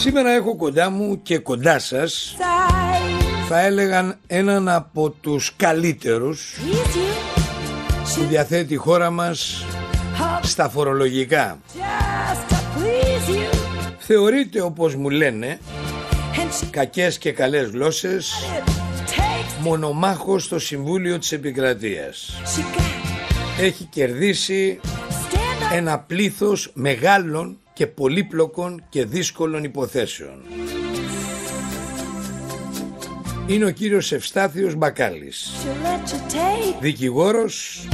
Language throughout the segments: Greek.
Σήμερα έχω κοντά μου και κοντά σας θα έλεγαν έναν από τους καλύτερους που διαθέτει η χώρα μας στα φορολογικά. Θεωρείται όπως μου λένε κακές και καλές γλώσσες μονομάχος στο Συμβούλιο της Επικρατείας. Έχει κερδίσει ένα πλήθος μεγάλων και πολύπλοκων και δύσκολων υποθέσεων. Είναι ο κύριος Ευστάθιος Μπακάλης, δικηγόρος,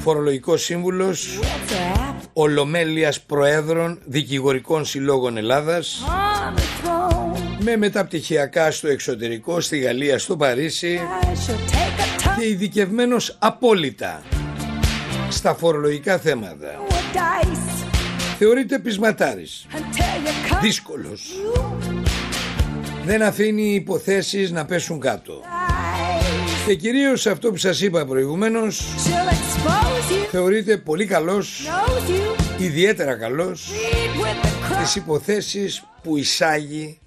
φορολογικός σύμβουλος, ολομέλειας προέδρων δικηγορικών συλλόγων Ελλάδας, με μεταπτυχιακά στο εξωτερικό, στη Γαλλία, στο Παρίσι και ειδικευμένος απόλυτα στα φορολογικά θέματα θεωρείται πεισματάρης δύσκολος δεν αφήνει υποθέσεις να πέσουν κάτω και κυρίως αυτό που σας είπα προηγουμένως θεωρείται πολύ καλός ιδιαίτερα καλός τις υποθέσεις που εισάγει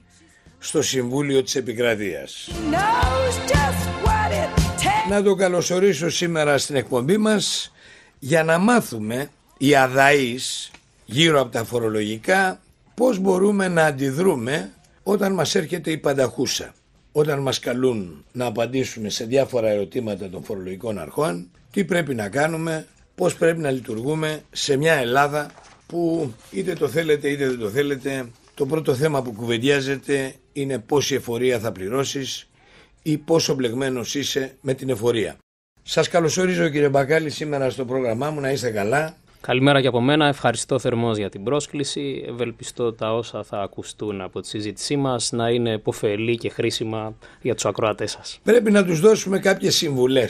στο Συμβούλιο της Επικρατείας. Να τον καλωσορίσω σήμερα στην εκπομπή μας για να μάθουμε οι αδαείς γύρω από τα φορολογικά πώς μπορούμε να αντιδρούμε όταν μας έρχεται η πανταχούσα. Όταν μας καλούν να απαντήσουμε σε διάφορα ερωτήματα των φορολογικών αρχών, τι πρέπει να κάνουμε, πώς πρέπει να λειτουργούμε σε μια Ελλάδα που είτε το θέλετε είτε δεν το θέλετε, το πρώτο θέμα που κουβεντιάζεται είναι πόση εφορία θα πληρώσεις ή πόσο μπλεγμένος είσαι με την εφορία. Σας καλωσορίζω κύριε Μπακάλη σήμερα στο πρόγραμμά μου να είστε καλά. Καλημέρα και από μένα. Ευχαριστώ θερμός για την πρόσκληση. Ευελπιστώ τα όσα θα ακουστούν από τη συζήτησή μας να είναι υποφελή και χρήσιμα για τους ακροατές σας. Πρέπει να τους δώσουμε κάποιες συμβουλές.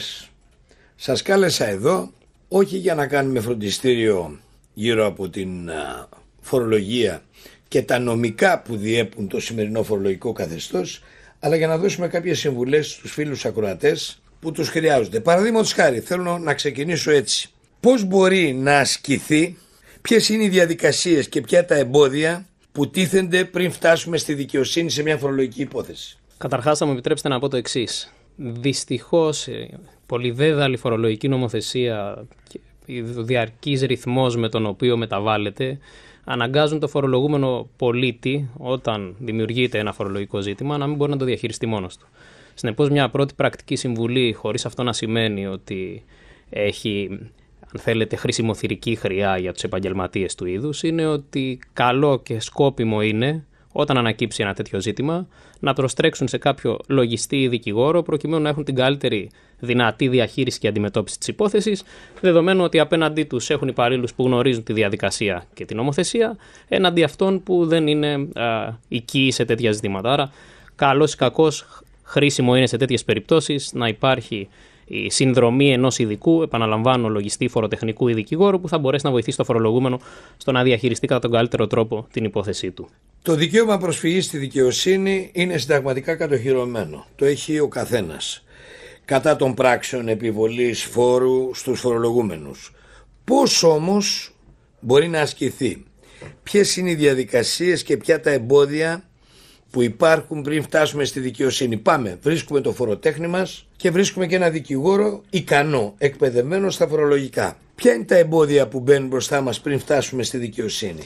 Σα κάλεσα εδώ όχι για να κάνουμε φροντιστήριο γύρω από την φορολογία και τα νομικά που διέπουν το σημερινό φορολογικό καθεστώς, αλλά για να δώσουμε κάποιες συμβουλές στους φίλους ακροατές που τους χρειάζονται. Παραδείγματος χάρη, θέλω να ξεκινήσω έτσι πώς μπορεί να ασκηθεί, ποιες είναι οι διαδικασίες και ποια τα εμπόδια που τίθενται πριν φτάσουμε στη δικαιοσύνη σε μια φορολογική υπόθεση. Καταρχάς θα μου επιτρέψετε να πω το εξής. Δυστυχώς ε, πολυδέδαλη φορολογική νομοθεσία και ο διαρκής ρυθμός με τον οποίο μεταβάλλεται αναγκάζουν το φορολογούμενο πολίτη όταν δημιουργείται ένα φορολογικό ζήτημα να μην μπορεί να το διαχειριστεί μόνος του. Συνεπώς μια πρώτη πρακτική συμβουλή χωρίς αυτό να σημαίνει ότι έχει αν θέλετε, χρησιμοθυρική χρειά για τους επαγγελματίες του είδους είναι ότι καλό και σκόπιμο είναι όταν ανακύψει ένα τέτοιο ζήτημα, να προστρέξουν σε κάποιο λογιστή ή δικηγόρο προκειμένου να έχουν την καλύτερη δυνατή διαχείριση και αντιμετώπιση της υπόθεσης, δεδομένου ότι απέναντί τους έχουν υπαλλήλους που γνωρίζουν τη διαδικασία και την νομοθεσία, έναντι αυτών που δεν είναι α, οικοί σε τέτοια ζητήματα. Άρα, καλός ή κακός, χρήσιμο είναι σε τέτοιες περιπτώσεις να υπάρχει η συνδρομή ενός ειδικού, επαναλαμβάνω, λογιστή, φοροτεχνικού ή δικηγόρου, που θα μπορέσει να βοηθήσει το φορολογούμενο στο να διαχειριστεί κατά τον καλύτερο τρόπο την υπόθεσή του. Το δικαίωμα προσφυγής στη δικαιοσύνη είναι συνταγματικά κατοχυρωμένο. Το έχει ο καθένας. Κατά των πράξεων επιβολής φόρου στους φορολογούμενους. Πώς όμως μπορεί να ασκηθεί, ποιες είναι οι διαδικασίες και ποια τα εμπόδια που υπάρχουν πριν φτάσουμε στη δικαιοσύνη. Πάμε, βρίσκουμε το φοροτέχνη μας και βρίσκουμε και ένα δικηγόρο ικανό, εκπαιδευμένο στα φορολογικά. Ποια είναι τα εμπόδια που μπαίνουν μπροστά μας πριν φτάσουμε στη δικαιοσύνη.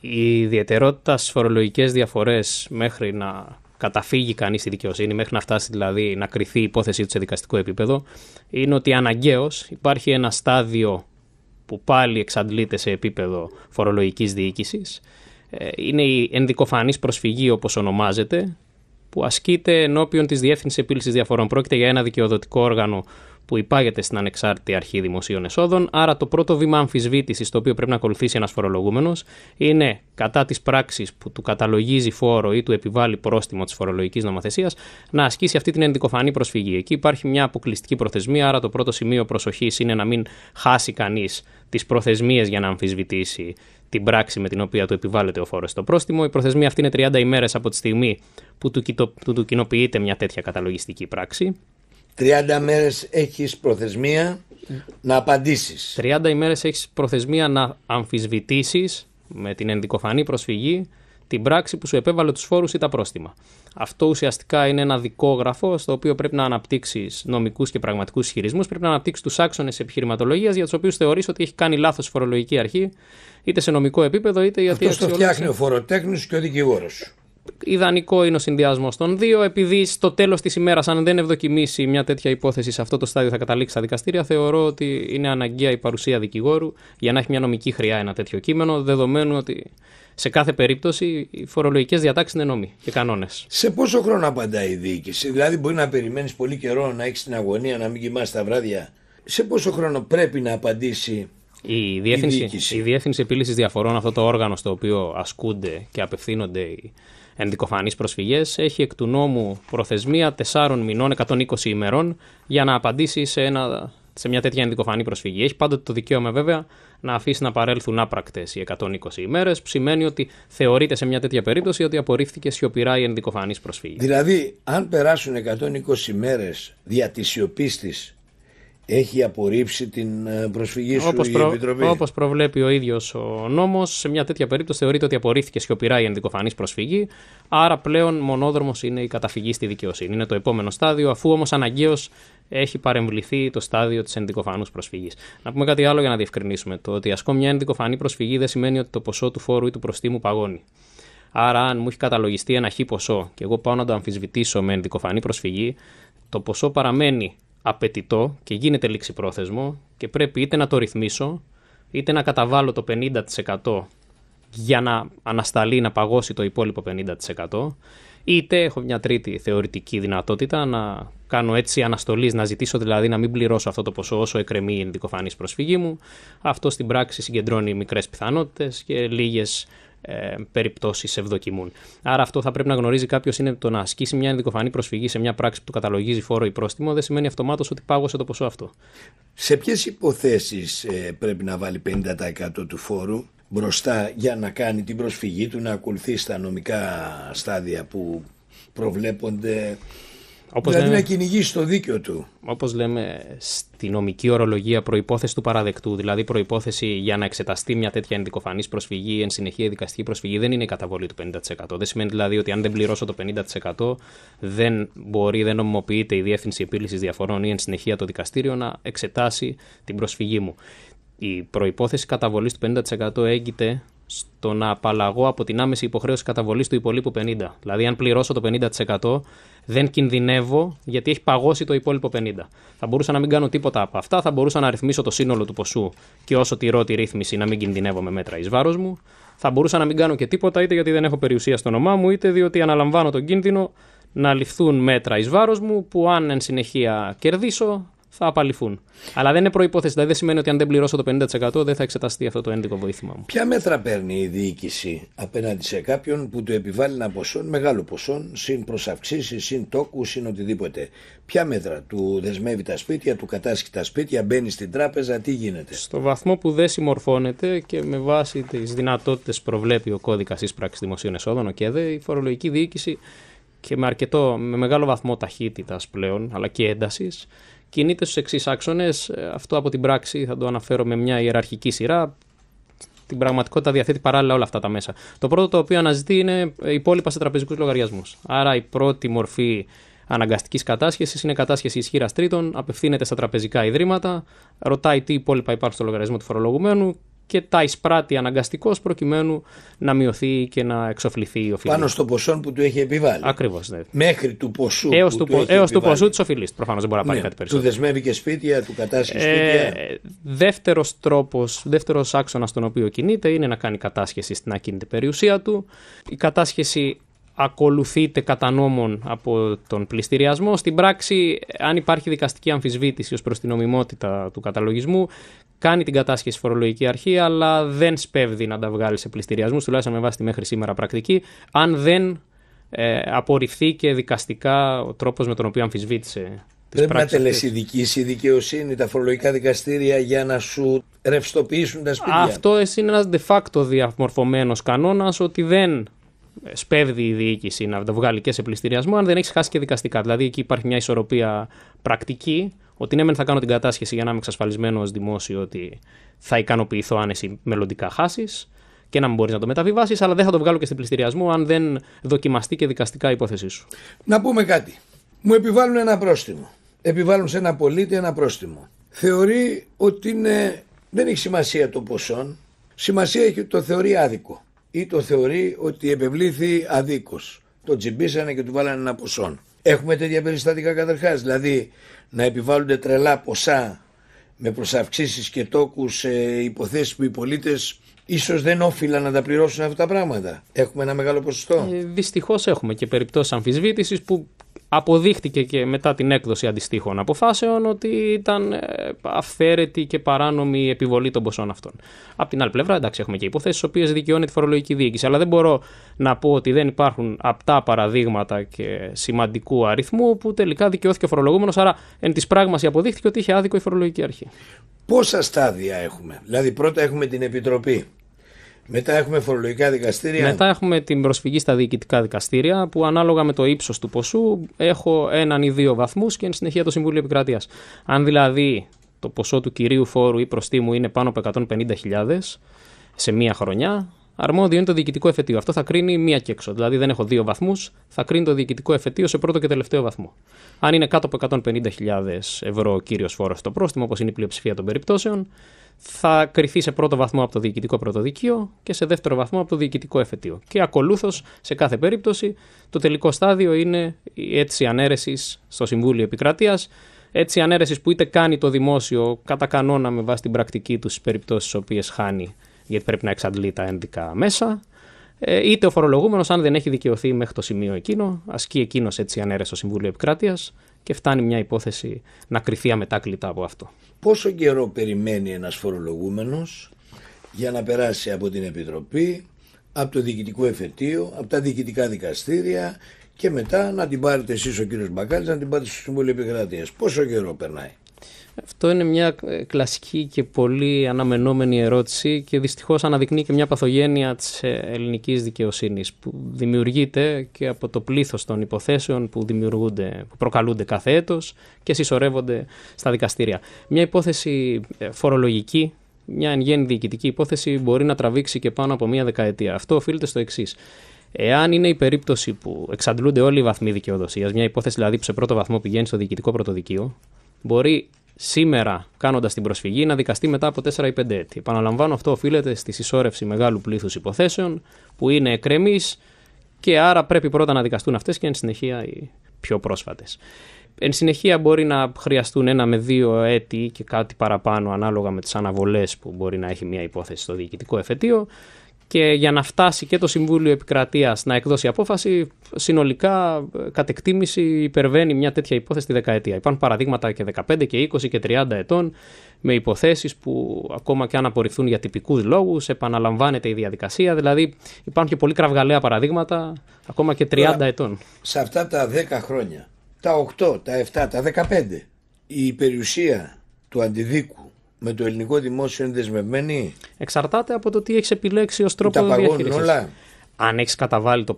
Η ιδιαιτερότητα στις φορολογικές διαφορές μέχρι να καταφύγει κανείς στη δικαιοσύνη, μέχρι να φτάσει δηλαδή να κρυθεί η υπόθεσή του σε δικαστικό επίπεδο, είναι ότι αναγκαίως υπάρχει ένα στάδιο που πάλι εξαντλείται σε επίπεδο φορολογικής διοίκησης ε, είναι η ενδικοφανής προσφυγή όπως ονομάζεται που ασκείται ενώπιον της Διεύθυνσης Επίλυσης Διαφορών. Πρόκειται για ένα δικαιοδοτικό όργανο που υπάγεται στην ανεξάρτητη αρχή δημοσίων εσόδων. Άρα, το πρώτο βήμα αμφισβήτησης το οποίο πρέπει να ακολουθήσει ένας φορολογούμενος είναι κατά της πράξης που του καταλογίζει φόρο ή του επιβάλλει πρόστιμο της φορολογικής νομοθεσίας να ασκήσει αυτή την ενδικοφανή προσφυγή. Εκεί υπάρχει μια αποκλειστική προθεσμία, άρα το πρώτο σημείο προσοχής είναι να μην χάσει κανείς τις προθεσμίες για να αμφισβητήσει την πράξη με την οποία του επιβάλλεται ο φόρος στο πρόστιμο. Η προθεσμία αυτή είναι 30 ημέρες από τη στιγμή που του, κοιτο, του κοινοποιείται μια τέτοια καταλογιστική πράξη. 30 μέρες έχεις προθεσμία να απαντήσεις. 30 ημέρες έχεις προθεσμία να αμφισβητήσεις με την ενδικοφανή προσφυγή την πράξη που σου επέβαλε τους φόρους ή τα πρόστιμα. Αυτό ουσιαστικά είναι ένα δικόγραφο στο οποίο πρέπει να αναπτύξεις νομικούς και πραγματικούς ισχυρισμούς, πρέπει να αναπτύξεις τους άξονες επιχειρηματολογίας για τους οποίους θεωρείς ότι έχει κάνει λάθος φορολογική αρχή, είτε σε νομικό επίπεδο, είτε γιατί. Αυτός το φτιάχνει ο φοροτέχνης και ο δικηγόρος ιδανικό είναι ο συνδυασμός των δύο. Επειδή στο τέλος της ημέρας, αν δεν ευδοκιμήσει μια τέτοια υπόθεση σε αυτό το στάδιο, θα καταλήξει στα δικαστήρια, θεωρώ ότι είναι αναγκαία η παρουσία δικηγόρου για να έχει μια νομική χρειά ένα τέτοιο κείμενο, δεδομένου ότι σε κάθε περίπτωση οι φορολογικές διατάξεις είναι νόμοι και κανόνες. Σε πόσο χρόνο απαντάει η διοίκηση, Δηλαδή, μπορεί να περιμένεις πολύ καιρό να έχεις την αγωνία, να μην κοιμάσαι τα βράδια. Σε πόσο χρόνο πρέπει να απαντήσει η διεύθυνση, η, η διεύθυνση επίλυσης διαφορών, αυτό το όργανο στο οποίο ασκούνται και απευθύνονται οι ενδικοφανείς προσφυγές, έχει εκ του νόμου προθεσμία 4 μηνών 120 ημερών για να απαντήσει σε, ένα, σε μια τέτοια ενδικοφανή προσφυγή. Έχει πάντοτε το δικαίωμα βέβαια να αφήσει να παρέλθουν άπρακτες οι 120 ημέρε, που σημαίνει ότι θεωρείται σε μια τέτοια περίπτωση ότι απορρίφθηκε σιωπηρά η ενδικοφανής προσφυγή. Δηλαδή, αν περάσουν 120 ημέρες δια της σιωπής έχει απορρίψει την ε, προσφυγή σου όπως η Επιτροπή. Όπως προβλέπει ο ίδιος ο νόμος, σε μια τέτοια περίπτωση θεωρείται ότι απορρίφθηκε σιωπηρά η ενδικοφανής προσφυγή. Άρα πλέον μονόδρομος είναι η καταφυγή στη δικαιοσύνη. Είναι το επόμενο στάδιο, αφού όμως αναγκαίως έχει παρεμβληθεί το στάδιο της ενδικοφανούς προσφυγής. Να πούμε κάτι άλλο για να διευκρινίσουμε. Το ότι ασκώ μια ενδικοφανή προσφυγή δεν σημαίνει ότι το ποσό του φόρου ή του προστίμου παγώνει. Άρα, αν μου έχει καταλογιστεί ένα χ ποσό και εγώ πάω να το αμφισβητήσω με ενδικοφανή προσφυγή, το ποσό παραμένει απαιτητό και γίνεται λήξη πρόθεσμο και πρέπει είτε να το ρυθμίσω είτε να καταβάλω το 50% για να ανασταλεί, να παγώσει το υπόλοιπο 50% είτε έχω μια τρίτη θεωρητική δυνατότητα να κάνω έτσι αναστολής, να ζητήσω δηλαδή να μην πληρώσω αυτό το ποσό όσο εκρεμεί η ενδικοφανής προσφυγή μου. Αυτό στην πράξη συγκεντρώνει μικρές πιθανότητες και λίγες ε, περιπτώσεις ευδοκιμούν. Άρα αυτό θα πρέπει να γνωρίζει κάποιος είναι το να ασκήσει μια ενδικοφανή προσφυγή σε μια πράξη που του καταλογίζει φόρο ή πρόστιμο, δεν σημαίνει αυτομάτως ότι πάγωσε το ποσό αυτό. Σε ποιες υποθέσεις ε, πρέπει να βάλει 50% του φόρου μπροστά για να κάνει την προσφυγή του, να ακολουθεί στα νομικά στάδια που προβλέπονται όπως δηλαδή λέμε, να κυνηγήσει το δίκιο του. Όπως λέμε στη νομική ορολογία, προπόθεση του παραδεκτού, δηλαδή προπόθεση για να εξεταστεί μια τέτοια ενδικοφανής προσφυγή ή εν συνεχεία δικαστική προσφυγή, δεν είναι η καταβολή του 50%. Δεν σημαίνει δηλαδή ότι αν δεν πληρώσω το 50%, δεν μπορεί, δεν νομιμοποιείται η διεύθυνση επίλυσης διαφορών ή εν συνεχεία το δικαστήριο να εξετάσει την προσφυγή μου. Η προπόθεση καταβολής του 50% έγκυται στο να απαλλαγώ από την άμεση υποχρέωση καταβολής του υπολείπου 50. Δηλαδή, αν πληρώσω το 50%, δεν κινδυνεύω γιατί έχει παγώσει το υπόλοιπο 50. Θα μπορούσα να μην κάνω τίποτα από αυτά, θα μπορούσα να ρυθμίσω το σύνολο του ποσού και όσο τηρώ τη ρύθμιση να μην κινδυνεύω με μέτρα εις βάρος μου. Θα μπορούσα να μην κάνω και τίποτα, είτε γιατί δεν έχω περιουσία στο όνομά μου, είτε διότι αναλαμβάνω τον κίνδυνο να ληφθούν μέτρα εις βάρος μου που αν εν συνεχεία κερδίσω θα απαλληφθούν. Αλλά δεν είναι προπόθεση. Δηλαδή δεν σημαίνει ότι αν δεν πληρώσω το 50% δεν θα εξεταστεί αυτό το ένδικο βοήθημα μου. Ποια μέτρα παίρνει η διοίκηση απέναντι σε κάποιον που του επιβάλλει ένα ποσό, μεγάλο ποσό, συν προσαυξήσεις, συν τόκους, συν οτιδήποτε. Ποια μέτρα του δεσμεύει τα σπίτια, του κατάσχει τα σπίτια, μπαίνει στην τράπεζα, τι γίνεται. Στο βαθμό που δεν συμμορφώνεται και με βάση τις δυνατότητες προβλέπει ο κώδικας ίσπραξης δημοσίων εσόδων, ο ΚΕΔΕ, η φορολογική διοίκηση και με αρκετό, με μεγάλο βαθμό ταχύτητας πλέον, αλλά και έντασης κινείται στους εξής άξονες. Ε, αυτό από την πράξη θα το αναφέρω με μια ιεραρχική σειρά. Την πραγματικότητα διαθέτει παράλληλα όλα αυτά τα μέσα. Το πρώτο το οποίο αναζητεί είναι ε, υπόλοιπα σε τραπεζικούς λογαριασμούς. Άρα η πρώτη μορφή αναγκαστικής κατάσχεσης είναι κατάσχεση ισχύρας τρίτων, απευθύνεται στα τραπεζικά ιδρύματα, ρωτάει τι υπόλοιπα υπάρχουν στο λογαριασμό του φορολογουμένου και τα εισπράττει αναγκαστικώς προκειμένου να μειωθεί και να εξοφληθεί ο οφειλή. Πάνω στο ποσό που του έχει επιβάλει. Ακριβώς. Ναι. Μέχρι του ποσού. Έως του, του, του ποσού της οφειλής. Προφανώς δεν μπορεί να πάρει ναι. κάτι περισσότερο. Του δεσμεύει και σπίτια, του κατάσχει ε, σπίτια. Δεύτερος τρόπος, δεύτερος άξονας στον οποίο κινείται είναι να κάνει κατάσχεση στην ακίνητη περιουσία του. Η κατάσχεση ακολουθείται κατά νόμων από τον πληστηριασμό. Στην πράξη, αν υπάρχει δικαστική αμφισβήτηση ως προς την νομιμότητα του καταλογισμού, κάνει την κατάσχεση φορολογική αρχή, αλλά δεν σπέβδει να τα βγάλει σε πληστηριασμούς, τουλάχιστον με βάση τη μέχρι σήμερα πρακτική, αν δεν ε, απορριφθεί και δικαστικά ο τρόπος με τον οποίο αμφισβήτησε Πρέπει να τελεσυδικήσει η δικαιοσύνη, τα φορολογικά δικαστήρια για να σου ρευστοποιήσουν τα σπίτια. Αυτό είναι ένας de facto διαμορφωμένος κανόνας ότι δεν ε, σπέβδει η διοίκηση να το βγάλει και σε πληστηριασμό αν δεν έχει χάσει και δικαστικά. Δηλαδή εκεί υπάρχει μια ισορροπία πρακτική ότι ναι, μεν θα κάνω την κατάσχεση για να είμαι εξασφαλισμένο δημόσιο ότι θα ικανοποιηθώ αν εσύ μελλοντικά χάσεις και να μην μπορείς να το μεταβιβάσεις, αλλά δεν θα το βγάλω και σε πληστηριασμό αν δεν δοκιμαστεί και δικαστικά η υπόθεσή σου. Να πούμε κάτι. Μου επιβάλλουν ένα πρόστιμο. Επιβάλλουν σε ένα πολίτη ένα πρόστιμο. Θεωρεί ότι δεν έχει σημασία το ποσό. Σημασία έχει το θεωρεί άδικο ή το θεωρεί ότι επευλήθη αδίκως. Το τσιμπήσανε και του βάλανε ένα ποσό. Έχουμε τέτοια περιστατικά καταρχάς. Δηλαδή να επιβάλλονται τρελά ποσά με προσαυξήσεις και τόκους σε υποθέσεις που οι πολίτες ίσως δεν όφυλαν να τα πληρώσουν αυτά τα πράγματα. Έχουμε ένα μεγάλο ποσοστό. Ε, Δυστυχώς έχουμε και περιπτώσεις αμφισβήτησης που Αποδείχτηκε και μετά την έκδοση αντιστοίχων αποφάσεων ότι ήταν ε, αυθαίρετη και παράνομη η επιβολή των ποσών αυτών. Απ' την άλλη πλευρά, εντάξει, έχουμε και υποθέσεις, τι οποίες δικαιώνει τη φορολογική διοίκηση. Αλλά δεν μπορώ να πω ότι δεν υπάρχουν απτά παραδείγματα και σημαντικού αριθμού που τελικά δικαιώθηκε ο φορολογούμενος. Άρα, εν της πράγμαση αποδείχτηκε ότι είχε άδικο η φορολογική αρχή. Πόσα στάδια έχουμε, δηλαδή πρώτα έχουμε την Επιτροπή, μετά έχουμε φορολογικά δικαστήρια. Μετά έχουμε την προσφυγή στα διοικητικά δικαστήρια που ανάλογα με το ύψος του ποσού έχω έναν ή δύο βαθμούς και εν συνεχεία το Συμβούλιο Επικρατείας. Αν δηλαδή το ποσό του κυρίου φόρου ή προστίμου είναι πάνω από 150.000 σε μία χρονιά, αρμόδιο είναι το διοικητικό εφετείο. Αυτό θα κρίνει μία και έξω. Δηλαδή δεν έχω δύο βαθμούς, θα κρίνει το διοικητικό εφετείο σε πρώτο και τελευταίο βαθμό. Αν είναι κάτω από 150.000 ευρώ ο κύριος φόρος το πρόστιμο, όπως είναι η πλειοψηφία των περιπτώσεων, θα κριθεί σε πρώτο βαθμό από το διοικητικό πρωτοδικείο και σε δεύτερο βαθμό από το διοικητικό εφετείο. Και ακολούθως, σε κάθε περίπτωση, το τελικό στάδιο είναι η αίτηση ανέρεσης στο Συμβούλιο Επικρατείας. Έτσι, ανέρεσης που είτε κάνει το δημόσιο κατά κανόνα με βάση την πρακτική τους στις περιπτώσεις οποίες χάνει, γιατί πρέπει να εξαντλεί τα ένδικα μέσα, ε, είτε ο φορολογούμενος, αν δεν έχει δικαιωθεί μέχρι το σημείο εκείνο, ασκεί εκείνος έτσι ανέρεσης στο Συμβούλιο Επικράτεια και φτάνει μια υπόθεση να κρυφεί αμετάκλητα από αυτό. Πόσο καιρό περιμένει ένας φορολογούμενος για να περάσει από την Επιτροπή, από το Διοικητικό Εφετείο, από τα Διοικητικά Δικαστήρια και μετά να την πάρετε εσείς ο κύριος Μπακάλης να την πάτε στο Συμβούλιο Επικρατείας. Πόσο καιρό περνάει. Αυτό είναι μια ε, κλασική και πολύ αναμενόμενη ερώτηση και δυστυχώς αναδεικνύει και μια παθογένεια της ε, ελληνικής δικαιοσύνης που δημιουργείται και από το πλήθος των υποθέσεων που, δημιουργούνται, που προκαλούνται κάθε έτος και συσσωρεύονται στα δικαστήρια. Μια υπόθεση ε, φορολογική μια εν γέννη διοικητική υπόθεση μπορεί να τραβήξει και πάνω από μία δεκαετία. Αυτό οφείλεται στο εξής. Εάν είναι η περίπτωση που εξαντλούνται όλοι οι βαθμοί δικαιοδοσίας, μια υπόθεση δηλαδή που σε πρώτο βαθμό πηγαίνει στο διοικητικό πρωτοδικείο, μπορεί σήμερα, κάνοντας την προσφυγή, να δικαστεί μετά από 4 ή 5 έτη. Επαναλαμβάνω, αυτό οφείλεται στη συσσόρευση μεγάλου πλήθους υποθέσεων που είναι εκκρεμεί και άρα πρέπει πρώτα να δικαστούν αυτές και εν συνεχεία οι πιο πρόσφατες. Εν συνεχεία μπορεί να χρειαστούν ένα με δύο έτη και κάτι παραπάνω ανάλογα με τις αναβολές που μπορεί να έχει μια υπόθεση στο διοικητικό εφετείο και για να φτάσει και το Συμβούλιο Επικρατείας να εκδώσει απόφαση, συνολικά ε, κατ' εκτίμηση υπερβαίνει μια τέτοια υπόθεση τη δεκαετία. Υπάρχουν παραδείγματα και 15 και 20 και 30 ετών με υποθέσεις που ακόμα και αν απορριφθούν για τυπικούς λόγους, επαναλαμβάνεται η διαδικασία, δηλαδή υπάρχουν και πολύ κραυγαλαία παραδείγματα ακόμα και 30 ετών. Σε αυτά τα 10 χρόνια, τα 8, τα 7, τα 15, η περιουσία του αντιδίκου με το ελληνικό δημόσιο είναι δεσμευμένη. Εξαρτάται από το τι έχεις επιλέξει ως τρόπο διαχείριση. Αν έχεις καταβάλει το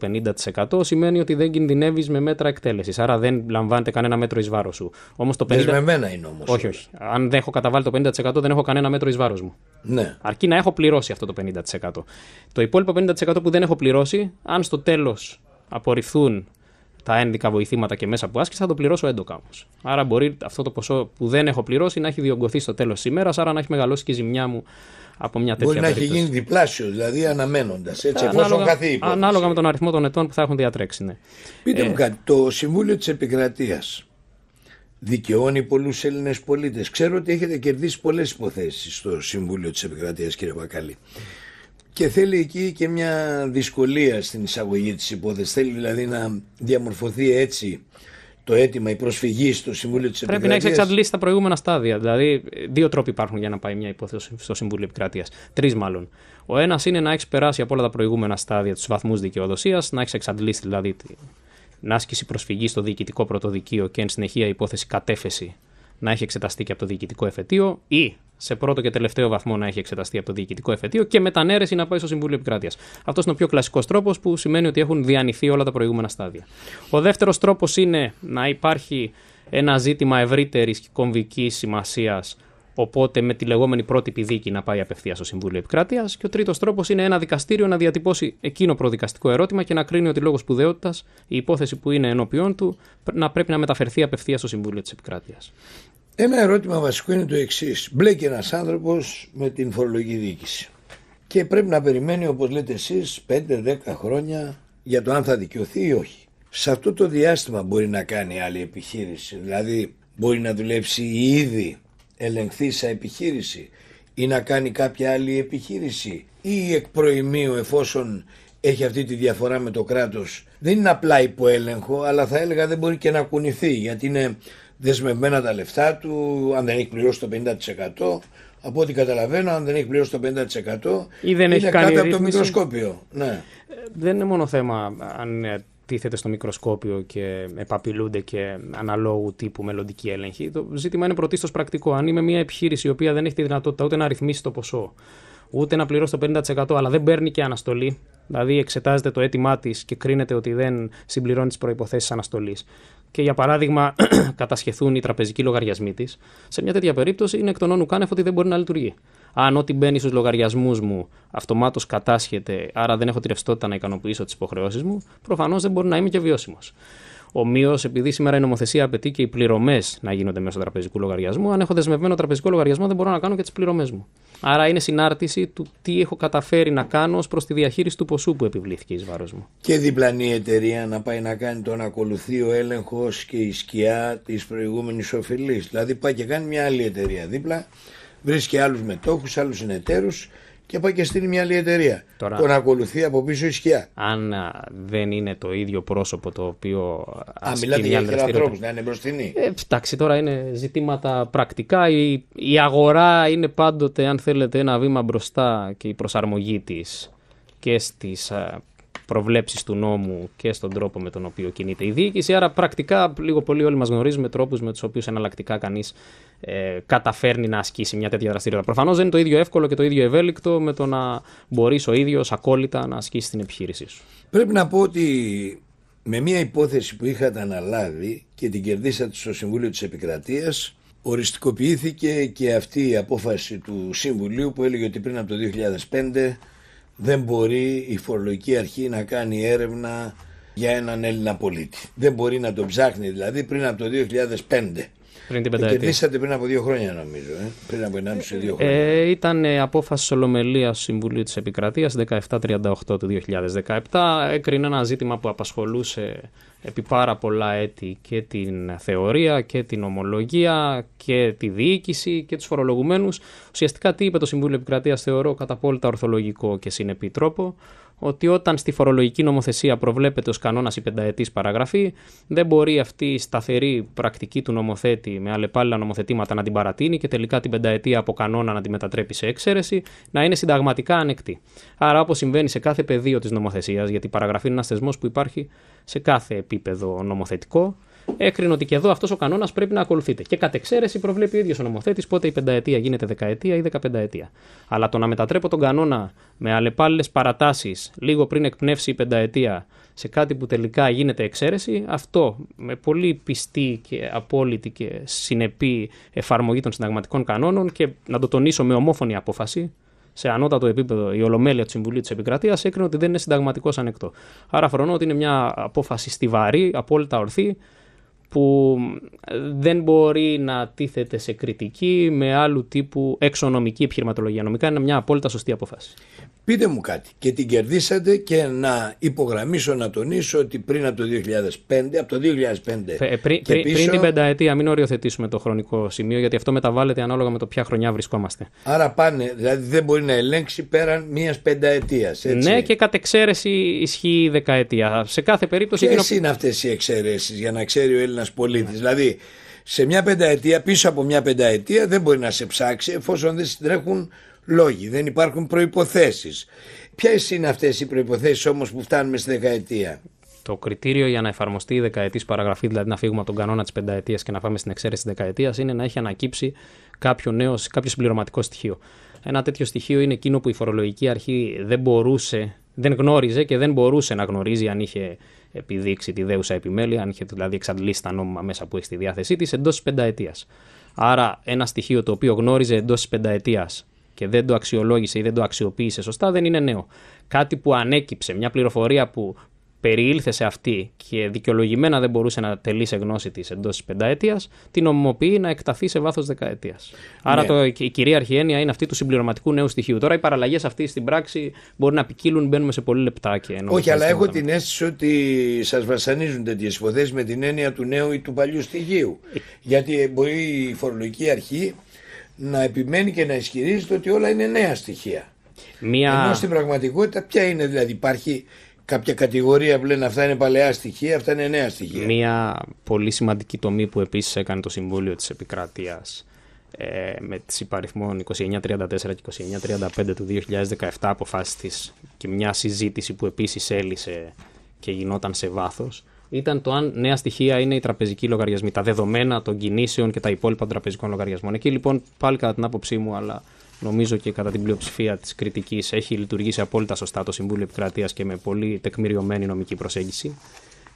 50% σημαίνει ότι δεν κινδυνεύεις με μέτρα εκτέλεσης. Άρα δεν λαμβάνεται κανένα μέτρο εις βάρος σου. Όμως το 50... είναι όμως. Όχι, όχι. Αν δεν έχω καταβάλει το 50%, δεν έχω κανένα μέτρο εις βάρος μου. Ναι. Αρκεί να έχω πληρώσει αυτό το 50%. Το υπόλοιπο 50% που δεν έχω πληρώσει, αν στο τέλος απορριφθούν τα ένδικα βοηθήματα και μέσα που άσκησα, θα το πληρώσω έντοκα Άρα μπορεί αυτό το ποσό που δεν έχω πληρώσει να έχει διωγγωθεί στο τέλος τη ημέρα, άρα να έχει μεγαλώσει και η ζημιά μου από μια τέτοια Μπορεί να έχει γίνει διπλάσιο, δηλαδή αναμένοντας. Έτσι, εφόσον ανάλογα, η Ανάλογα με τον αριθμό των ετών που θα έχουν διατρέξει. Ναι. Πείτε ε, μου κάτι, το Συμβούλιο της Επικρατείας δικαιώνει πολλούς Έλληνες πολίτες. Ξέρω ότι έχετε κερδίσει πολλές υποθέσεις στο Συμβούλιο της Επικρατείας, κύριε Βακαλή. Και θέλει εκεί και μια δυσκολία στην εισαγωγή της υπόθεσης. Θέλει δηλαδή να διαμορφωθεί έτσι το αίτημα, η προσφυγή στο Συμβούλιο της Επικρατεία. Πρέπει να έχεις εξαντλήσει τα προηγούμενα στάδια. Δηλαδή, δύο τρόποι υπάρχουν για να πάει μια υπόθεση στο Συμβούλιο Επικρατείας. Τρεις μάλλον. Ο ένας είναι να έχεις περάσει από όλα τα προηγούμενα στάδια τους βαθμούς δικαιοδοσίας, να έχεις εξαντλήσει δηλαδή την άσκηση προσφυγής στο διοικητικό πρωτοδικείο και εν συνεχεία υπόθεση κατέφεση να έχει εξεταστεί και από το διοικητικό εφετείο ή σε πρώτο και τελευταίο βαθμό να έχει εξεταστεί από το διοικητικό εφετείο και μετανέρεση να πάει στο Συμβούλιο Επικράτειας. Αυτό είναι ο πιο κλασικός τρόπος που σημαίνει ότι έχουν διανυθεί όλα τα προηγούμενα στάδια. Ο δεύτερος τρόπος είναι να υπάρχει ένα ζήτημα ευρύτερης και κομβικής σημασίας. Οπότε με τη λεγόμενη πρότυπη δίκη να πάει απευθείας στο Συμβούλιο Επικράτειας. Και ο τρίτος τρόπος είναι ένα δικαστήριο να διατυπώσει εκείνο προδικαστικό ερώτημα και να κρίνει ότι λόγω σπουδαιότητας η υπόθεση που είναι ενώπιον του να πρέπει να μεταφερθεί απευθείας στο Συμβούλιο της Επικράτειας. Ένα ερώτημα βασικό είναι το εξής. Μπλέκει ένας άνθρωπος με την φορολογική διοίκηση και πρέπει να περιμένει, όπως λέτε εσείς, 5-10 χρόνια για το αν θα δικαιωθεί ή όχι. Σε αυτό το διάστημα μπορεί να κάνει άλλη επιχείρηση. Δηλαδή, μπορεί να δουλέψει η ήδη ελεγχθήσα επιχείρηση ή να κάνει κάποια άλλη επιχείρηση ή εκ προημίου εφόσον έχει αυτή τη διαφορά με το κράτος δεν είναι απλά υποέλεγχο αλλά θα έλεγα δεν μπορεί και να κουνηθεί γιατί είναι δεσμευμένα τα λεφτά του, αν δεν έχει πληρώσει το 50%. Από ό,τι καταλαβαίνω, αν δεν έχει πληρώσει το 50% ή δεν είναι έχει κάνει από το μικροσκόπιο. Ναι. Ε, δεν είναι μόνο θέμα αν ε, τίθεται στο μικροσκόπιο και επαπειλούνται και αναλόγου τύπου μελλοντική έλεγχη. Το ζήτημα είναι πρωτίστως πρακτικό. Αν είμαι μια επιχείρηση η οποία δεν έχει τη δυνατότητα ούτε να ρυθμίσει το ποσό, ούτε να πληρώσει το 50%, αλλά δεν παίρνει και αναστολή, δηλαδή εξετάζεται το αίτημά της και κρίνεται ότι δεν συμπληρώνει τις προποθέσει αναστολής, και για παράδειγμα κατασχεθούν οι τραπεζικοί λογαριασμοί της, σε μια τέτοια περίπτωση είναι εκ των όνων κάνευ ότι δεν μπορεί να λειτουργεί. Αν ό,τι μπαίνει στους λογαριασμούς μου αυτομάτως κατάσχεται, άρα δεν έχω τη ρευστότητα να ικανοποιήσω τις υποχρεώσεις μου, προφανώς δεν μπορεί να είμαι και βιώσιμος. Ομοίω, επειδή σήμερα η νομοθεσία απαιτεί και οι πληρωμές να γίνονται μέσω τραπεζικού λογαριασμού, αν έχω δεσμευμένο τραπεζικό λογαριασμό, δεν μπορώ να κάνω και τις πληρωμές μου. Άρα είναι συνάρτηση του τι έχω καταφέρει να κάνω ως προς τη διαχείριση του ποσού που επιβλήθηκε εις βάρος μου. Και διπλανή εταιρεία να πάει να κάνει τον ακολουθεί ο έλεγχος και η σκιά της προηγούμενης οφειλής. Δηλαδή πάει και κάνει μια άλλη εταιρεία δίπλα, βρίσκει άλλους μετόχους, άλλους συνεταίρους και πάει και στείλει μια άλλη εταιρεία. Τώρα, τον ακολουθεί από πίσω η σκιά. Αν δεν είναι το ίδιο πρόσωπο το οποίο. Α, μιλάτε για ανθρώπους, να είναι μπροστινή. Ε, εντάξει, τώρα είναι ζητήματα πρακτικά. Η, η αγορά είναι πάντοτε, αν θέλετε, ένα βήμα μπροστά και η προσαρμογή της και στις προβλέψεις του νόμου και στον τρόπο με τον οποίο κινείται η διοίκηση. Άρα, πρακτικά, λίγο πολύ όλοι μας γνωρίζουμε τρόπους με τους οποίους εναλλακτικά κανείς ε, καταφέρνει να ασκήσει μια τέτοια δραστηριότητα. Προφανώς δεν είναι το ίδιο εύκολο και το ίδιο ευέλικτο με το να μπορείς ο ίδιος ακόλυτα να ασκήσεις την επιχείρησή σου. Πρέπει να πω ότι με μια υπόθεση που είχατε αναλάβει και την κερδίσατε στο Συμβούλιο της Επικρατείας οριστικοποιήθηκε και αυτή η απόφαση του Συμβουλίου που έλεγε ότι πριν από το 2005 δεν μπορεί η φορολογική αρχή να κάνει έρευνα για έναν Έλληνα πολίτη. Δεν μπορεί να τον ψάχνει δηλαδή πριν από το 2005. Πριν την πενταετία. Κερδίσατε πριν από δύο χρόνια, νομίζω. Ε? Πριν από ενάμιση δύο χρόνια. Ε, ήταν απόφαση ολομελία Συμβουλίου της Επικρατείας 1738 του 2017. Έκρινε ένα ζήτημα που απασχολούσε επί πάρα πολλά έτη και την θεωρία και την ομολογία και τη διοίκηση και τους φορολογουμένους. Ουσιαστικά τι είπε το Συμβούλιο Επικρατείας θεωρώ κατά απόλυτα ορθολογικό και συνεπή τρόπο ότι όταν στη φορολογική νομοθεσία προβλέπεται ως κανόνας η πενταετής παραγραφή, δεν μπορεί αυτή η σταθερή πρακτική του νομοθέτη με αλλεπάλληλα νομοθετήματα να την παρατείνει και τελικά την πενταετία από κανόνα να τη μετατρέπει σε εξαίρεση, να είναι συνταγματικά ανεκτή. Άρα όπως συμβαίνει σε κάθε πεδίο της νομοθεσίας, γιατί η παραγραφή είναι ένας θεσμός που υπάρχει σε κάθε επίπεδο νομοθετικό, έκρινε ότι και εδώ αυτός ο κανόνας πρέπει να ακολουθείται. Και κατ' εξαίρεση προβλέπει ο ίδιος ο νομοθέτης πότε η πενταετία γίνεται δεκαετία ή δεκαπενταετία. Αλλά το να μετατρέπω τον κανόνα με αλλεπάλληλες παρατάσεις λίγο πριν εκπνεύσει η πενταετία σε κάτι που τελικά γίνεται εξαίρεση, αυτό με πολύ πιστή και απόλυτη και συνεπή εφαρμογή των συνταγματικών κανόνων και να το τονίσω με ομόφωνη απόφαση, σε ανώτατο επίπεδο η Ολομέλεια του Συμβουλίου της Επικρατείας έκρινε ότι δεν είναι συνταγματικό ανεκτό. Άρα φρονώ ότι είναι μια απόφαση στιβαρή, απόλυτα ορθή, που δεν μπορεί να τίθεται σε κριτική με άλλου τύπου εξονομική επιχειρηματολογία. Νομικά είναι μια απόλυτα σωστή αποφάση. Πείτε μου κάτι και την κερδίσατε και να υπογραμμίσω να τονίσω ότι πριν από το 2005, από το 2005 ε, πριν, και πίσω... πριν την πενταετία μην οριοθετήσουμε το χρονικό σημείο γιατί αυτό μεταβάλλεται ανάλογα με το ποια χρονιά βρισκόμαστε. Άρα πάνε, δηλαδή δεν μπορεί να ελέγξει πέραν μιας πενταετίας. Ναι και κατ' εξαίρεση ισχύει η δεκαετία. Σε κάθε περίπτωση... Ποιες είναι αυτές οι εξαιρέσεις για να ξέρει ο Έλληνας πολίτης. πολίτης. Δηλαδή, σε μια πενταετία, πίσω από μια πενταετία δεν μπορεί να σε ψάξει εφόσον δεν συντρέχουν λόγοι, δεν υπάρχουν προϋποθέσεις. Ποιες είναι αυτές οι προϋποθέσεις όμως που φτάνουμε στη δεκαετία. Το κριτήριο για να εφαρμοστεί η δεκαετής παραγραφή, δηλαδή να φύγουμε από τον κανόνα της πενταετίας και να πάμε στην εξαίρεση της δεκαετίας, είναι να έχει ανακύψει κάποιο, νέο, κάποιο συμπληρωματικό στοιχείο. Ένα τέτοιο στοιχείο είναι εκείνο που η φορολογική αρχή δεν μπορούσε, δεν γνώριζε και δεν μπορούσε να γνωρίζει αν είχε επιδείξει τη δέουσα επιμέλεια, αν είχε δηλαδή εξαντλήσει τα νόμιμα μέσα που έχει στη διάθεσή της εντός της πενταετίας. Άρα, ένα στοιχείο το οποίο γνώριζε εντός της πενταετίας και δεν το αξιολόγησε ή δεν το αξιοποίησε σωστά δεν είναι νέο. Κάτι που ανέκυψε, μια πληροφορία που περιήλθε σε αυτή και δικαιολογημένα δεν μπορούσε να τελεί σε γνώση της εντός της πενταετίας, την νομιμοποιεί να εκταθεί σε βάθος δεκαετίας. Άρα ναι. το, η κυρίαρχη έννοια είναι αυτή του συμπληρωματικού νέου στοιχείου. Τώρα οι παραλλαγές αυτή στην πράξη μπορεί να ποικίλουν, μπαίνουμε σε πολύ λεπτά και ενώ. Όχι, αλλά έχω την αίσθηση ότι σας βασανίζουν τέτοιες υποθέσει με την έννοια του νέου ή του παλιού στοιχείου. Ε. Γιατί ε, μπορεί η φορολογική αρχή να επιμένει και να ισχυρίζεται ότι όλα είναι νέα στοιχεία. Μια... Ενώ στην πραγματικότητα ποια είναι δηλαδή, υπάρχει κάποια κατηγορία που λένε αυτά είναι παλαιά στοιχεία, αυτά είναι νέα στοιχεία. Μία πολύ σημαντική τομή που επίσης έκανε το Συμβούλιο της Επικρατείας ε, με τις υπαριθμών 2934 και 2935 του 2017 αποφάσεις και μια συζήτηση που επίσης έλυσε και γινόταν σε βάθος ήταν το αν νέα στοιχεία είναι οι τραπεζικοί λογαριασμοί, τα δεδομένα των κινήσεων και τα υπόλοιπα των τραπεζικών λογαριασμών. Εκεί λοιπόν πάλι κατά την άποψή μου, αλλά νομίζω και κατά την πλειοψηφία της κριτικής έχει λειτουργήσει απόλυτα σωστά το Συμβούλιο Επικρατείας και με πολύ τεκμηριωμένη νομική προσέγγιση.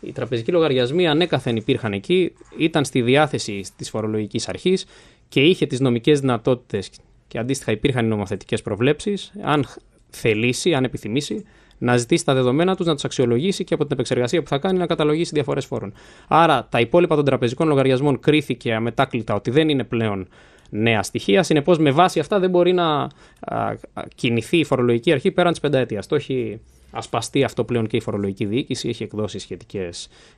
Οι τραπεζικοί λογαριασμοί ανέκαθεν υπήρχαν εκεί, ήταν στη διάθεση της φορολογικής αρχής και είχε τις νομικές δυνατότητες και αντίστοιχα υπήρχαν οι νομοθετικές προβλέψεις, αν θελήσει, αν επιθυμήσει, να ζητήσει τα δεδομένα τους, να τους αξιολογήσει και από την επεξεργασία που θα κάνει να καταλογίσει διαφορές φόρων. Άρα τα υπόλοιπα των τραπεζικών λογαριασμών κρίθηκε αμετάκλητα ότι δεν είναι πλέον νέα στοιχεία. Συνεπώς, με βάση αυτά δεν μπορεί να κινηθεί η φορολογική αρχή πέραν της πενταετίας. Το έχει ασπαστεί αυτό πλέον και η φορολογική διοίκηση, έχει εκδώσει σχετικές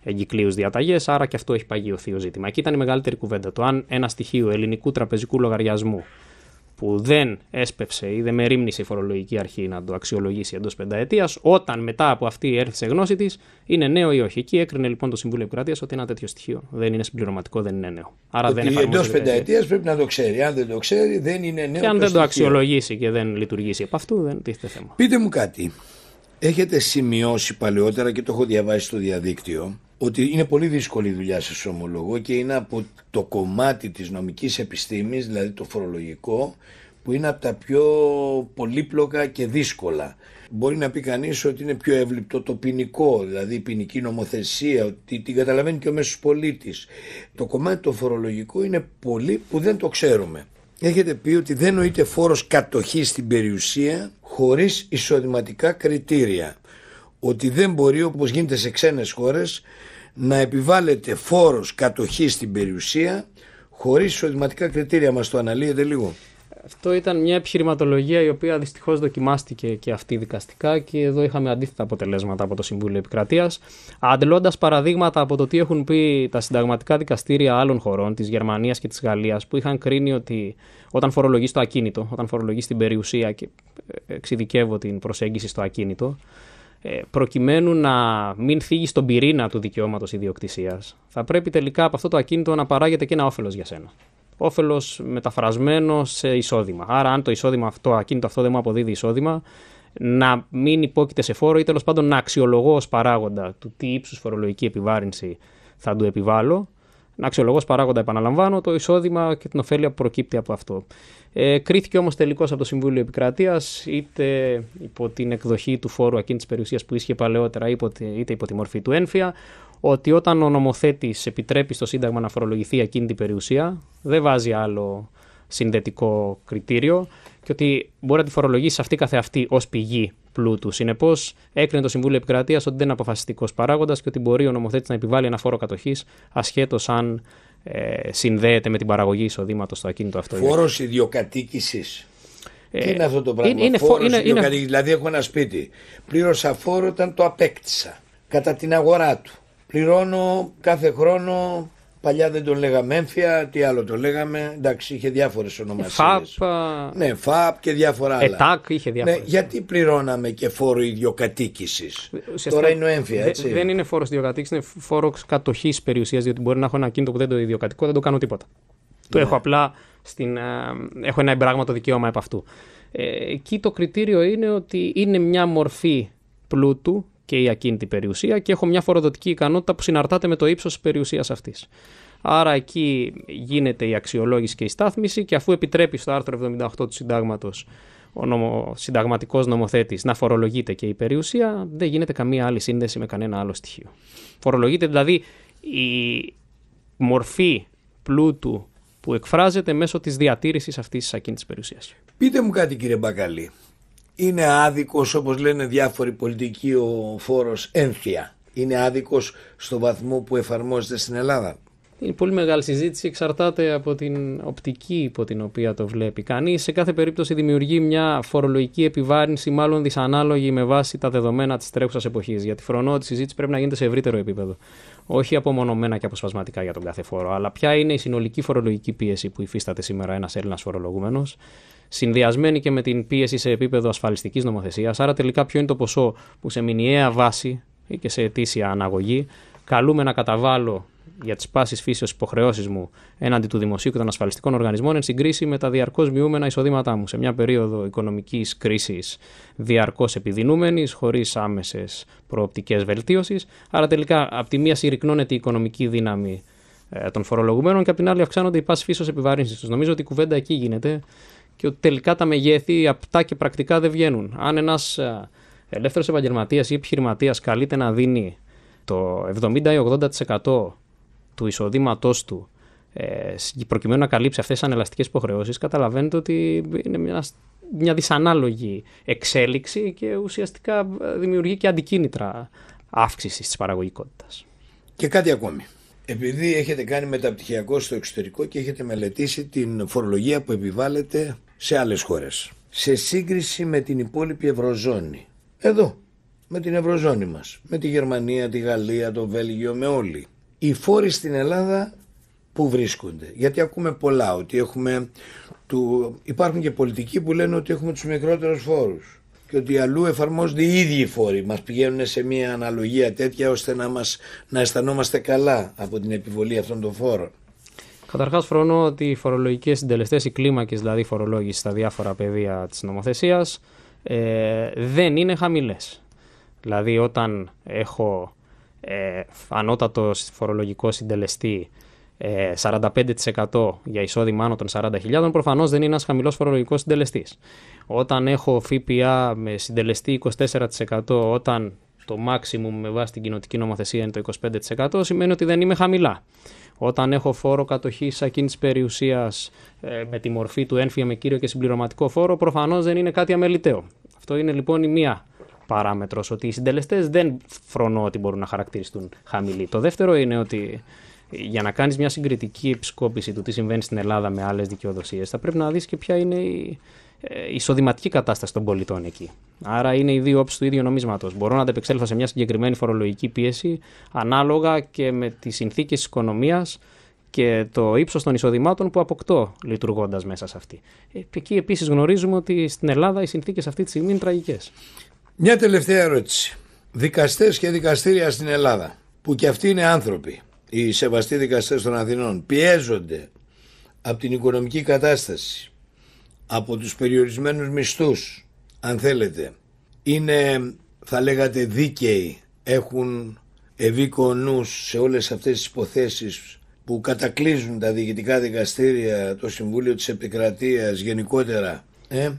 εγκυκλίους διαταγές, άρα και αυτό έχει παγιωθεί ο ζήτημα. Εκεί ήταν η μεγαλύτερη κουβέντα. Το αν ένα στοιχείο ελληνικού τραπεζικού λογαριασμού που δεν έσπευσε ή δεν με η φορολογική αρχή να το αξιολογήσει εντός πενταετίας, όταν μετά από αυτή έρθει σε γνώση της, είναι νέο ή όχι. Εκεί έκρινε λοιπόν το Συμβούλιο Επικρατείας ότι ένα τέτοιο στοιχείο δεν είναι συμπληρωματικό, δεν είναι νέο. Άρα ότι δεν Εντό πενταετίας πρέπει να το ξέρει. Αν δεν το ξέρει, δεν είναι νέο. Και αν δεν το αξιολογήσει και δεν λειτουργήσει από αυτού, δεν τίθεται θέμα. Πείτε μου κάτι. Έχετε σημειώσει παλαιότερα και το έχω διαβάσει στο διαδίκτυο ότι είναι πολύ δύσκολη η δουλειά σα ομολογώ και είναι από το κομμάτι της νομικής επιστήμης, δηλαδή το φορολογικό, που είναι από τα πιο πολύπλοκα και δύσκολα. Μπορεί να πει κανείς ότι είναι πιο εύληπτο το ποινικό, δηλαδή η ποινική νομοθεσία, ότι την καταλαβαίνει και ο μέσος πολίτης. Το κομμάτι το φορολογικό είναι πολύ που δεν το ξέρουμε. Έχετε πει ότι δεν νοείται φόρος κατοχής στην περιουσία χωρίς εισοδηματικά κριτήρια ότι δεν μπορεί όπως γίνεται σε ξένες χώρες να επιβάλλεται φόρος κατοχής στην περιουσία χωρίς σωτηματικά κριτήρια μας το αναλύεται λίγο. Αυτό ήταν μια επιχειρηματολογία η οποία δυστυχώς δοκιμάστηκε και αυτή δικαστικά και εδώ είχαμε αντίθετα αποτελέσματα από το Συμβούλιο Επικρατείας. Αντλώντας παραδείγματα από το τι έχουν πει τα συνταγματικά δικαστήρια άλλων χωρών, της Γερμανίας και της Γαλλίας, που είχαν κρίνει ότι όταν φορολογείς το ακίνητο, όταν φορολογείς την περιουσία, και ε, εξειδικεύω την προσέγγιση στο ακίνητο, ε, προκειμένου να μην φύγει στον πυρήνα του δικαιώματος ιδιοκτησίας, θα πρέπει τελικά από αυτό το ακίνητο να παράγεται και ένα όφελος για σένα. Όφελος μεταφρασμένο σε εισόδημα. Άρα, αν το εισόδημα αυτό, ακίνητο αυτό δεν μου αποδίδει εισόδημα, να μην υπόκειται σε φόρο ή τέλος πάντων να αξιολογώ ως παράγοντα του τι ύψους φορολογική επιβάρυνση θα του επιβάλλω αξιολογό παράγοντα, επαναλαμβάνω, το εισόδημα και την ωφέλεια που προκύπτει από αυτό. Ε, κρίθηκε όμως τελικώς από το Συμβούλιο Επικρατείας, είτε υπό την εκδοχή του φόρου ακίνητης περιουσίας που ίσχυε παλαιότερα, είτε υπό τη μορφή του ένφια, ότι όταν ο νομοθέτης επιτρέπει στο Σύνταγμα να φορολογηθεί ακίνητη περιουσία, δεν βάζει άλλο συνδετικό κριτήριο και ότι μπορεί να τη φορολογήσει αυτή καθεαυτή ως πηγή πλούτου. Συνεπώς, έκρινε το Συμβούλιο Επικρατείας ότι δεν είναι αποφασιστικός παράγοντας και ότι μπορεί ο νομοθέτης να επιβάλλει ένα φόρο κατοχής ασχέτως αν ε, συνδέεται με την παραγωγή εισοδήματος στο ακίνητο αυτό. Φόρος ιδιοκατοίκησης. Ε, Τι είναι αυτό το πράγμα. Είναι, φόρος είναι, είναι, Δηλαδή, έχω ένα σπίτι. Πλήρωσα φόρο όταν το απέκτησα κατά την αγορά του. Πληρώνω κάθε χρόνο Παλιά δεν τον λέγαμε έμφια, τι άλλο το λέγαμε. Εντάξει, είχε διάφορες ονομασίες. ΦΑΠ. Ναι, ΦΑΠ και διάφορα άλλα. ΕΤΑΚ είχε διάφορα. Ναι, γιατί πληρώναμε και φόρο ιδιοκατοίκησης. Τώρα είναι ο Έμφια, έτσι. Δεν είναι φόρος ιδιοκατοίκησης, είναι φόρο κατοχής περιουσίας. Διότι μπορεί να έχω ένα κίνητο που δεν το ιδιοκατοικώ, δεν το κάνω τίποτα. Ναι. Το έχω απλά στην, ε, έχω ένα εμπράγματο δικαίωμα επ' αυτού. Ε, εκεί το κριτήριο είναι ότι είναι μια μορφή πλούτου και η ακίνητη περιουσία και έχω μια φοροδοτική ικανότητα που συναρτάται με το ύψος της περιουσίας αυτής. Άρα εκεί γίνεται η αξιολόγηση και η στάθμιση και αφού επιτρέπει στο άρθρο 78 του συντάγματος ο νομο, συνταγματικός νομοθέτης να φορολογείται και η περιουσία, δεν γίνεται καμία άλλη σύνδεση με κανένα άλλο στοιχείο. Φορολογείται δηλαδή η μορφή πλούτου που εκφράζεται μέσω της διατήρησης αυτής της ακίνητης περιουσίας. Πείτε μου κάτι κύριε Μπακαλή, είναι άδικος όπως λένε διάφοροι πολιτικοί ο φόρος ένθια. Είναι άδικος στο βαθμό που εφαρμόζεται στην Ελλάδα. Είναι πολύ μεγάλη συζήτηση, εξαρτάται από την οπτική υπό την οποία το βλέπει κανείς. Σε κάθε περίπτωση δημιουργεί μια φορολογική επιβάρυνση, μάλλον δυσανάλογη με βάση τα δεδομένα της τρέχουσας εποχής. Γιατί φρονώ ότι η συζήτηση πρέπει να γίνεται σε ευρύτερο επίπεδο. Όχι απομονωμένα και αποσπασματικά για τον κάθε φόρο, αλλά ποια είναι η συνολική φορολογική πίεση που υφίσταται σήμερα ένας Έλληνας φορολογούμενος, συνδυασμένη και με την πίεση σε επίπεδο ασφαλιστικής νομοθεσίας. Άρα τελικά ποιο είναι το ποσό που σε μηνιαία βάση ή και σε αιτήσια αναγωγή καλούμε να καταβάλω για τις πάσει φύσεως υποχρεώσεις μου έναντι του δημοσίου και των ασφαλιστικών οργανισμών εν συγκρίση με τα διαρκώς μειούμενα εισοδήματά μου. Σε μια περίοδο οικονομικής κρίσης διαρκώς επιδεινούμενης, χωρίς άμεσες προοπτικές βελτίωσης, άρα τελικά από τη μία συρρυκνώνεται η οικονομική δύναμη ε, των φορολογουμένων και από την άλλη αυξάνονται οι πάσης φύσεως επιβαρύνσει τους. Νομίζω ότι η κουβέντα εκεί γίνεται και ότι τελικά τα μεγέθη απτά και πρακτικά δεν βγαίνουν. Αν ένας ε, ελεύθερος επαγγελματίας ή επιχειρηματίας καλείται να δίνει το 70 ή 80% του εισοδήματός του ε, προκειμένου να καλύψει αυτές τις ανελαστικές υποχρεώσεις, καταλαβαίνετε ότι είναι μια, μια δυσανάλογη εξέλιξη και ουσιαστικά ε, δημιουργεί και αντικίνητρα αύξησης της παραγωγικότητας. Και κάτι ακόμη. Επειδή έχετε κάνει μεταπτυχιακό στο εξωτερικό και έχετε μελετήσει την φορολογία που επιβάλλεται σε άλλες χώρες. Σε σύγκριση με την υπόλοιπη Ευρωζώνη. Εδώ, με την Ευρωζώνη μας. Με τη Γερμανία, τη Γαλλία, το Βέλγιο, με όλοι οι φόροι στην Ελλάδα που βρίσκονται. Γιατί ακούμε πολλά ότι έχουμε του... υπάρχουν και πολιτικοί που λένε ότι έχουμε τους μικρότερους φόρους και ότι αλλού εφαρμόζονται οι ίδιοι φόροι. Μας πηγαίνουν σε μια αναλογία τέτοια ώστε να, μας, να αισθανόμαστε καλά από την επιβολή αυτών των φόρων. Καταρχάς, φρονώ ότι οι φορολογικές συντελεστέ, οι κλίμακες δηλαδή φορολόγηση στα διάφορα πεδία της νομοθεσίας, ε, δεν είναι χαμηλές. Δηλαδή, όταν έχω ε, ανώτατος φορολογικός συντελεστή 45% ε, για εισόδημα άνω των 40.000, προφανώς δεν είναι ένας χαμηλός φορολογικός συντελεστής. Όταν έχω ΦΠΑ με συντελεστή 24%, όταν το maximum με βάση την κοινοτική νομοθεσία είναι το 25%, σημαίνει ότι δεν είμαι χαμηλά. Όταν έχω φόρο κατοχής ακίνητη περιουσίας ε, με τη μορφή του ένφια με κύριο και συμπληρωματικό φόρο, προφανώς δεν είναι κάτι αμεληταίο. Αυτό είναι λοιπόν η μία παράμετρος, ότι οι συντελεστές δεν φρονώ ότι μπορούν να χαρακτηριστούν χαμηλοί. Το δεύτερο είναι ότι για να κάνεις μια συγκριτική επισκόπηση του τι συμβαίνει στην Ελλάδα με άλλες δικαιοδοσίες, θα πρέπει να δεις και ποια είναι η ε, εισοδηματική κατάσταση των πολιτών εκεί. Άρα είναι οι δύο όψεις του ίδιου νομίσματος. Μπορώ να αντεπεξέλθω σε μια συγκεκριμένη φορολογική πίεση ανάλογα και με τις συνθήκες της οικονομίας και το ύψος των εισοδημάτων που αποκτώ λειτουργώντας μέσα σε αυτή. Ε, εκεί επίσης γνωρίζουμε ότι στην Ελλάδα οι συνθήκες αυτή τη στιγμή είναι τραγικές. Μια τελευταία ερώτηση. Δικαστές και δικαστήρια στην Ελλάδα, που και αυτοί είναι άνθρωποι, οι σεβαστοί δικαστές των Αθηνών, πιέζονται από την οικονομική κατάσταση, από τους περιορισμένους μισθούς, αν θέλετε, είναι, θα λέγατε, δίκαιοι, έχουν ευήκο νους σε όλες αυτές τις υποθέσεις που κατακλείζουν τα διοικητικά δικαστήρια, το Συμβούλιο της Επικρατείας γενικότερα ε,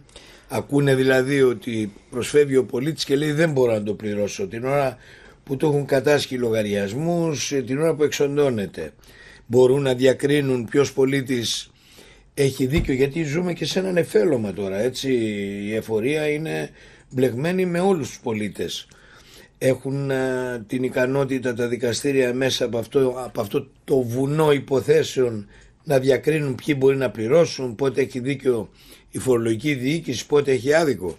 Ακούνε δηλαδή ότι προσφεύγει ο πολίτης και λέει δεν μπορώ να το πληρώσω την ώρα που το έχουν κατάσχει λογαριασμούς, την ώρα που εξοντώνεται. Μπορούν να διακρίνουν ποιος πολίτης έχει δίκιο γιατί ζούμε και σε έναν εφέλωμα τώρα έτσι η εφορία είναι μπλεγμένη με όλους τους πολίτες έχουν ε, την ικανότητα τα δικαστήρια μέσα από αυτό, από αυτό το βουνό υποθέσεων να διακρίνουν ποιοι μπορεί να πληρώσουν πότε έχει δίκιο η φορολογική διοίκηση πότε έχει άδικο.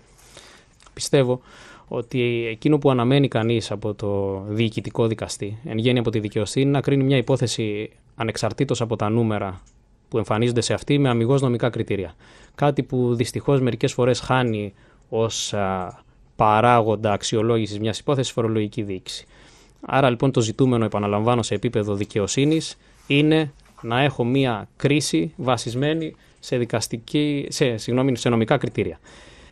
Πιστεύω ότι εκείνο που αναμένει κανείς από το διοικητικό δικαστή, εν γέννη από τη δικαιοσύνη, να κρίνει μια υπόθεση ανεξαρτήτως από τα νούμερα που εμφανίζονται σε αυτή με αμυγός νομικά κριτήρια. Κάτι που δυστυχώς μερικές φορές χάνει ως παράγοντα αξιολόγησης μιας υπόθεσης φορολογική διοίκηση. Άρα λοιπόν το ζητούμενο, επαναλαμβάνω, σε επίπεδο δικαιοσύνης είναι να έχω μια κρίση βασισμένη σε, δικαστική, σε, συγγνώμη, σε νομικά κριτήρια,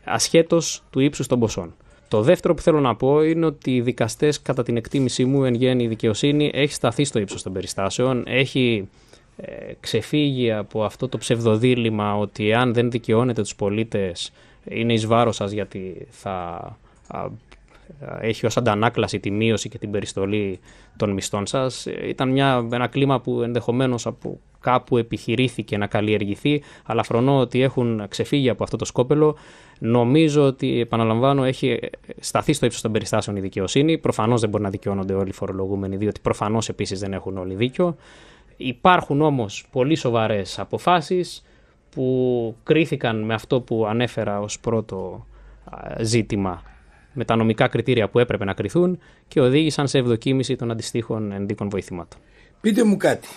ασχέτως του ύψους των ποσών. Το δεύτερο που θέλω να πω είναι ότι οι δικαστές κατά την εκτίμησή μου, εν γέννη η δικαιοσύνη έχει σταθεί στο ύψος των περιστάσεων. Έχει ε, ξεφύγει από αυτό το ψευδοδήλημα ότι αν δεν δικαιώνετε τους πολίτες είναι εις βάρος σας γιατί θα έχει ως αντανάκλαση τη μείωση και την περιστολή των μισθών σας. Ε, ήταν μια, ένα κλίμα που ενδεχομένως από κάπου επιχειρήθηκε να καλλιεργηθεί, αλλά φρονώ ότι έχουν ξεφύγει από αυτό το σκόπελο. Νομίζω ότι, επαναλαμβάνω, έχει σταθεί στο ύψος των περιστάσεων η δικαιοσύνη. Προφανώς δεν μπορεί να δικαιώνονται όλοι οι φορολογούμενοι, διότι προφανώς επίσης δεν έχουν όλοι δίκιο. Υπάρχουν όμως πολύ σοβαρές αποφάσεις που κρίθηκαν με αυτό που ανέφερα ως πρώτο ζήτημα με τα νομικά κριτήρια που έπρεπε να κριθούν και οδήγησαν σε ευδοκίμηση των αντιστοίχων ενδίκων βοηθημάτων. Πείτε μου κάτι.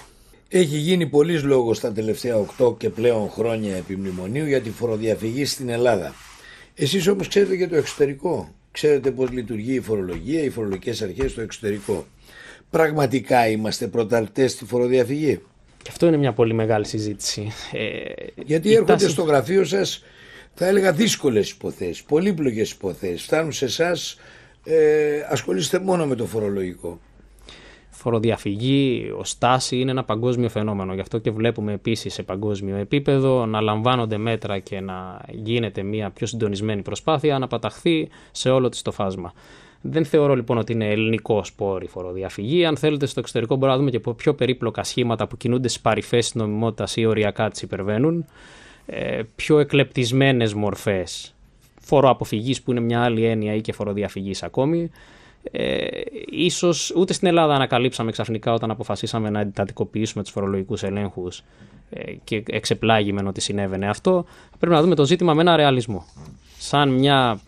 Έχει γίνει πολλής λόγος τα τελευταία 8 και πλέον χρόνια επιμνημονίου για τη φοροδιαφυγή στην Ελλάδα. Εσείς, όμως ξέρετε και το εξωτερικό. Ξέρετε πώς λειτουργεί η φορολογία, οι φορολογικές αρχές στο εξωτερικό. Πραγματικά είμαστε πρωταρτές στη φοροδιαφυγή. Και αυτό είναι μια πολύ μεγάλη συζήτηση. Ε, Γιατί έρχονται τάση... στο γραφείο σας θα έλεγα δύσκολες υποθέσεις, πολύπλοκες υποθέσεις. Φτάνουν σε εσάς, ε, ασχολείστε μόνο με το φορολογικό φοροδιαφυγή, ο στάση είναι ένα παγκόσμιο φαινόμενο. Γι' αυτό και βλέπουμε επίσης σε παγκόσμιο επίπεδο να λαμβάνονται μέτρα και να γίνεται μια πιο συντονισμένη προσπάθεια να παταχθεί σε όλο της το φάσμα. Δεν θεωρώ λοιπόν ότι είναι ελληνικό σπόρο η φοροδιαφυγή. Αν θέλετε, στο εξωτερικό μπορούμε να δούμε και πιο περίπλοκα σχήματα που κινούνται στι παρυφές της νομιμότητας ή οριακά τις υπερβαίνουν. Ε, πιο εκλεπτισμένες μορφές φοροαποφυγής, που είναι μια άλλη έννοια, ή και φοροδιαφυγής ακόμη ε, ίσως ούτε στην Ελλάδα ανακαλύψαμε ξαφνικά όταν αποφασίσαμε να εντατικοποιήσουμε τους φορολογικούς ελέγχους ε, και εξεπλάγημεν ότι συνέβαινε αυτό πρέπει να δούμε το ζήτημα με ένα ρεαλισμό σαν μια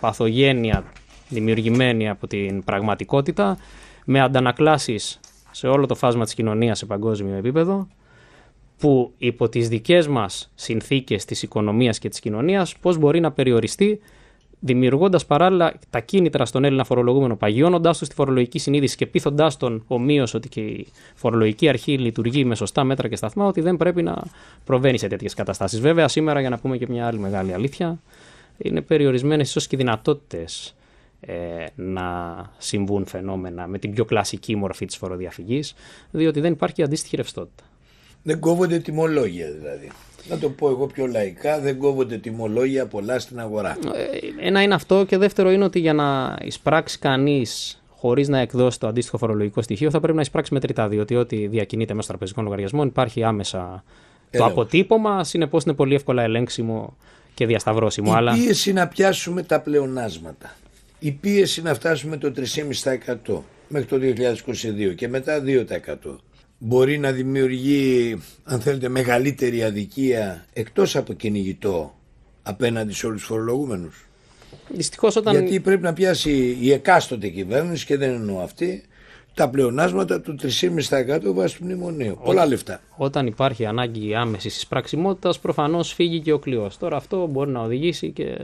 παθογένεια δημιουργημένη από την πραγματικότητα με αντανακλάσεις σε όλο το φάσμα της κοινωνίας σε παγκόσμιο επίπεδο που υπό τις δικές μας συνθήκες της οικονομίας και της κοινωνίας πώς μπορεί να περιοριστεί δημιουργώντας παράλληλα τα κίνητρα στον Έλληνα φορολογούμενο, παγιώνοντάς τους τη φορολογική συνείδηση και πείθοντάς τον ομοίως ότι και η φορολογική αρχή λειτουργεί με σωστά μέτρα και σταθμά, ότι δεν πρέπει να προβαίνει σε τέτοιες καταστάσεις. Βέβαια, σήμερα, για να πούμε και μια άλλη μεγάλη αλήθεια, είναι περιορισμένες ίσως και οι δυνατότητες ε, να συμβούν φαινόμενα με την πιο κλασική μορφή της φοροδιαφυγής, διότι δεν υπάρχει αντίστοιχη ρευστότητα. Δεν κόβονται τιμολόγια δηλαδή να το πω εγώ πιο λαϊκά, δεν κόβονται τιμολόγια πολλά στην αγορά. Ε, ένα είναι αυτό και δεύτερο είναι ότι για να εισπράξει κανείς χωρίς να εκδώσει το αντίστοιχο φορολογικό στοιχείο, θα πρέπει να εισπράξει μετρητά. Διότι ό,τι διακινείται στο τραπεζικό λογαριασμό υπάρχει άμεσα το αποτύπωμα. Συνεπώς είναι πολύ εύκολα ελέγξιμο και διασταυρώσιμο. Η αλλά... πίεση να πιάσουμε τα πλεονάσματα. Η πίεση να φτάσουμε το 3,5% μέχρι το 2022 και μετά 2% μπορεί να δημιουργεί αν θέλετε μεγαλύτερη αδικία εκτός από κυνηγητό απέναντι σε όλους τους φορολογούμενους. Δυστυχώς όταν... Γιατί πρέπει να πιάσει η εκάστοτε κυβέρνηση και δεν εννοώ αυτή τα πλεονάσματα του 3,5% βάσει του μνημονίου. Πολλά λεφτά. Όταν υπάρχει ανάγκη άμεσης τη πραξιμότητα, προφανώς φύγει και ο κλειός. Τώρα αυτό μπορεί να οδηγήσει και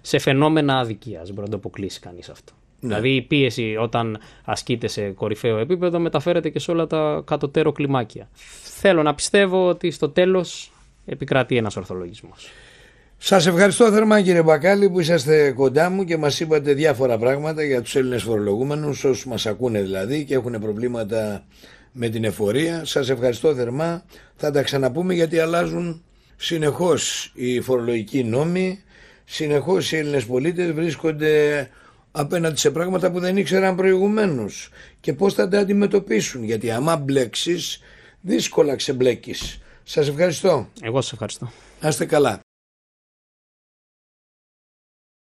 σε φαινόμενα αδικίας. Μπορεί να το αποκλείσει κανείς αυτό. Ναι. Δηλαδή η πίεση όταν ασκείται σε κορυφαίο επίπεδο μεταφέρεται και σε όλα τα κατωτέρω κλιμάκια. Θέλω να πιστεύω ότι στο τέλος επικρατεί ένας ορθολογισμός. Σας ευχαριστώ θερμά κύριε Μπακάλη που είσαστε κοντά μου και μας είπατε διάφορα πράγματα για τους Έλληνες φορολογούμενους όσους μας ακούνε δηλαδή και έχουν προβλήματα με την εφορία. Σας ευχαριστώ θερμά. Θα τα ξαναπούμε γιατί αλλάζουν συνεχώς οι φορολογικοί νόμοι. Συνεχώς οι Έλληνες πολίτες βρίσκονται απέναντι σε πράγματα που δεν ήξεραν προηγουμένως και πώς θα τα αντιμετωπίσουν. Γιατί άμα μπλέξεις, δύσκολα ξεμπλέκεις. Σας ευχαριστώ. Εγώ σας ευχαριστώ. Να είστε καλά.